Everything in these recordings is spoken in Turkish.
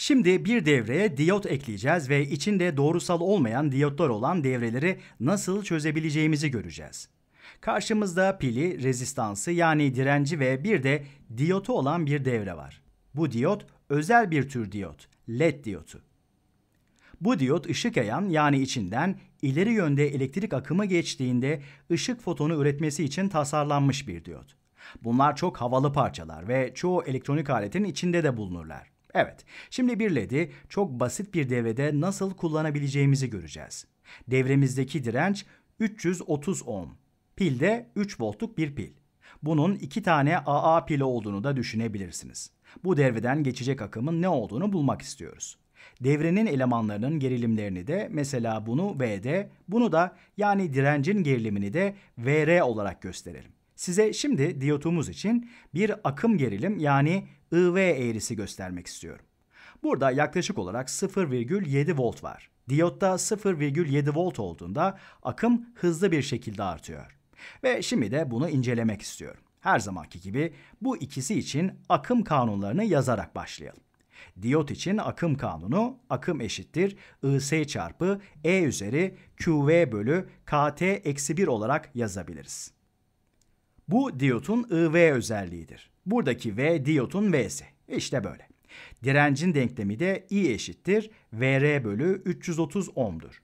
Şimdi bir devreye diyot ekleyeceğiz ve içinde doğrusal olmayan diyotlar olan devreleri nasıl çözebileceğimizi göreceğiz. Karşımızda pili, rezistansı yani direnci ve bir de diyotu olan bir devre var. Bu diyot özel bir tür diyot, LED diyotu. Bu diyot ışık yayan yani içinden ileri yönde elektrik akımı geçtiğinde ışık fotonu üretmesi için tasarlanmış bir diyot. Bunlar çok havalı parçalar ve çoğu elektronik aletin içinde de bulunurlar. Evet, şimdi bir LED'i çok basit bir devrede nasıl kullanabileceğimizi göreceğiz. Devremizdeki direnç 330 ohm. Pil de 3 voltluk bir pil. Bunun iki tane AA pili olduğunu da düşünebilirsiniz. Bu devreden geçecek akımın ne olduğunu bulmak istiyoruz. Devrenin elemanlarının gerilimlerini de mesela bunu V'de, bunu da yani direncin gerilimini de VR olarak gösterelim. Size şimdi diyotumuz için bir akım gerilim yani IV eğrisi göstermek istiyorum. Burada yaklaşık olarak 0,7 volt var. Diyotta 0,7 volt olduğunda akım hızlı bir şekilde artıyor. Ve şimdi de bunu incelemek istiyorum. Her zamanki gibi bu ikisi için akım kanunlarını yazarak başlayalım. Diyot için akım kanunu akım eşittir Ic çarpı E üzeri QV bölü KT eksi 1 olarak yazabiliriz. Bu diyotun IV özelliğidir. Buradaki V diyotun V'si. İşte böyle. Direncin denklemi de I eşittir VR bölü 330 ohm'dur.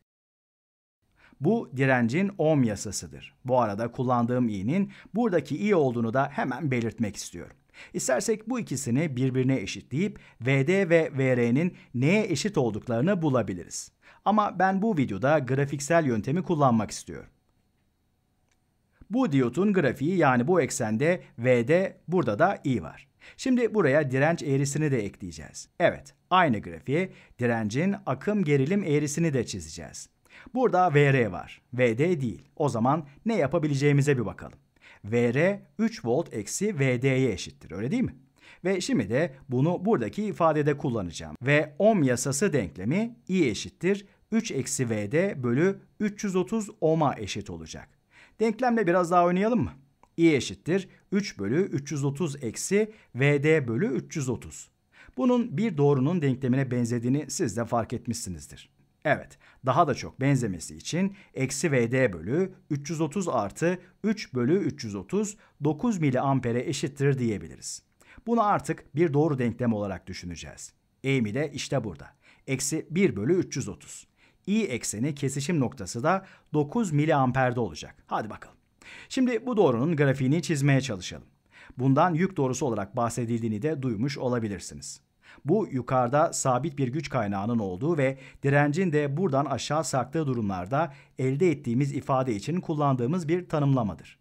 Bu direncin ohm yasasıdır. Bu arada kullandığım i'nin buradaki i olduğunu da hemen belirtmek istiyorum. İstersek bu ikisini birbirine eşitleyip VD ve VR'nin neye eşit olduklarını bulabiliriz. Ama ben bu videoda grafiksel yöntemi kullanmak istiyorum. Bu diyotun grafiği yani bu eksende V'de burada da I var. Şimdi buraya direnç eğrisini de ekleyeceğiz. Evet, aynı grafiğe direncin akım gerilim eğrisini de çizeceğiz. Burada VR var, VD değil. O zaman ne yapabileceğimize bir bakalım. VR 3 volt eksi VD'ye eşittir, öyle değil mi? Ve şimdi de bunu buradaki ifadede kullanacağım. Ve ohm yasası denklemi I eşittir 3 eksi VD bölü 330 ohm'a eşit olacak. Denklemle biraz daha oynayalım mı? i eşittir 3 bölü 330 eksi vd bölü 330. Bunun bir doğrunun denklemine benzediğini siz de fark etmişsinizdir. Evet, daha da çok benzemesi için eksi vd bölü 330 artı 3 bölü 330 9 miliampere eşittir diyebiliriz. Bunu artık bir doğru denklem olarak düşüneceğiz. Eğimi de işte burada. Eksi 1 bölü 330 i ekseni kesişim noktası da 9 miliamperde olacak. Hadi bakalım. Şimdi bu doğrunun grafiğini çizmeye çalışalım. Bundan yük doğrusu olarak bahsedildiğini de duymuş olabilirsiniz. Bu yukarıda sabit bir güç kaynağının olduğu ve direncin de buradan aşağı sarktığı durumlarda elde ettiğimiz ifade için kullandığımız bir tanımlamadır.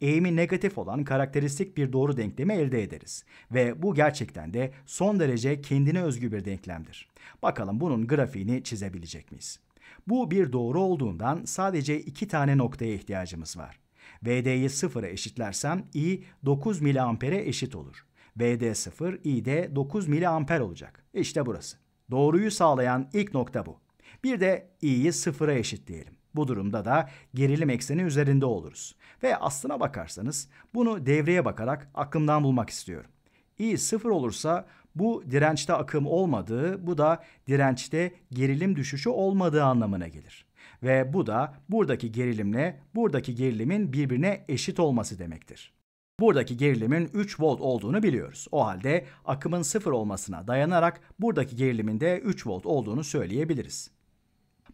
Eğimi negatif olan karakteristik bir doğru denklemi elde ederiz ve bu gerçekten de son derece kendine özgü bir denklemdir. Bakalım bunun grafiğini çizebilecek miyiz? Bu bir doğru olduğundan sadece iki tane noktaya ihtiyacımız var. VD'yi sıfıra eşitlersem I 9 miliampere eşit olur. VD 0, I de 9 miliamper olacak. İşte burası. Doğruyu sağlayan ilk nokta bu. Bir de i'yi sıfıra eşitleyelim. Bu durumda da gerilim ekseni üzerinde oluruz. Ve aslına bakarsanız bunu devreye bakarak aklımdan bulmak istiyorum. i sıfır olursa bu dirençte akım olmadığı, bu da dirençte gerilim düşüşü olmadığı anlamına gelir. Ve bu da buradaki gerilimle buradaki gerilimin birbirine eşit olması demektir. Buradaki gerilimin 3 volt olduğunu biliyoruz. O halde akımın 0 olmasına dayanarak buradaki gerilimin de 3 volt olduğunu söyleyebiliriz.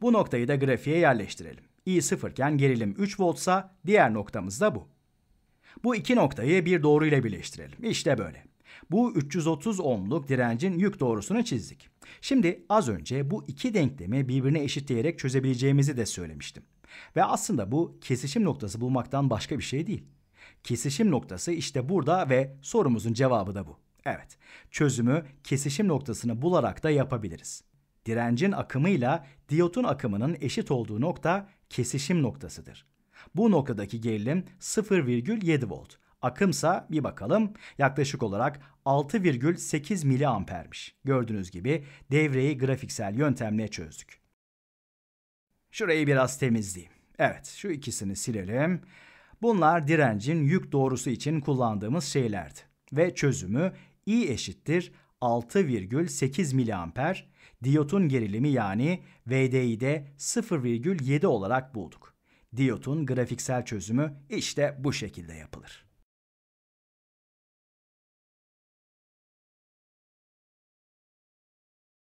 Bu noktayı da grafiğe yerleştirelim. I sıfırken gerilim 3 voltsa diğer noktamız da bu. Bu iki noktayı bir doğru ile birleştirelim. İşte böyle. Bu 330 ohmluk direncin yük doğrusunu çizdik. Şimdi az önce bu iki denklemi birbirine eşitleyerek çözebileceğimizi de söylemiştim. Ve aslında bu kesişim noktası bulmaktan başka bir şey değil. Kesişim noktası işte burada ve sorumuzun cevabı da bu. Evet, çözümü kesişim noktasını bularak da yapabiliriz. Direncin akımıyla diyotun akımının eşit olduğu nokta kesişim noktasıdır. Bu noktadaki gerilim 0,7 volt Akımsa bir bakalım yaklaşık olarak 6,8 miliampermiş. Gördüğünüz gibi devreyi grafiksel yöntemle çözdük. Şurayı biraz temizleyeyim. Evet şu ikisini silelim. Bunlar direncin yük doğrusu için kullandığımız şeylerdi. Ve çözümü I eşittir 6,8 miliamper, diyotun gerilimi yani VDI'de 0,7 olarak bulduk. Diyotun grafiksel çözümü işte bu şekilde yapılır.